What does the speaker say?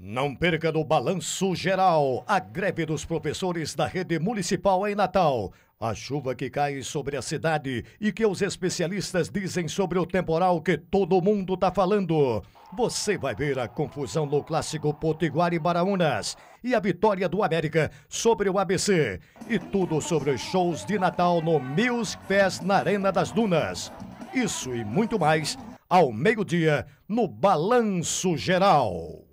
Não perca no Balanço Geral a greve dos professores da rede municipal em Natal. A chuva que cai sobre a cidade e que os especialistas dizem sobre o temporal que todo mundo está falando. Você vai ver a confusão no clássico Potiguar e Baraunas e a vitória do América sobre o ABC. E tudo sobre os shows de Natal no Mills Fest na Arena das Dunas. Isso e muito mais ao meio-dia no Balanço Geral.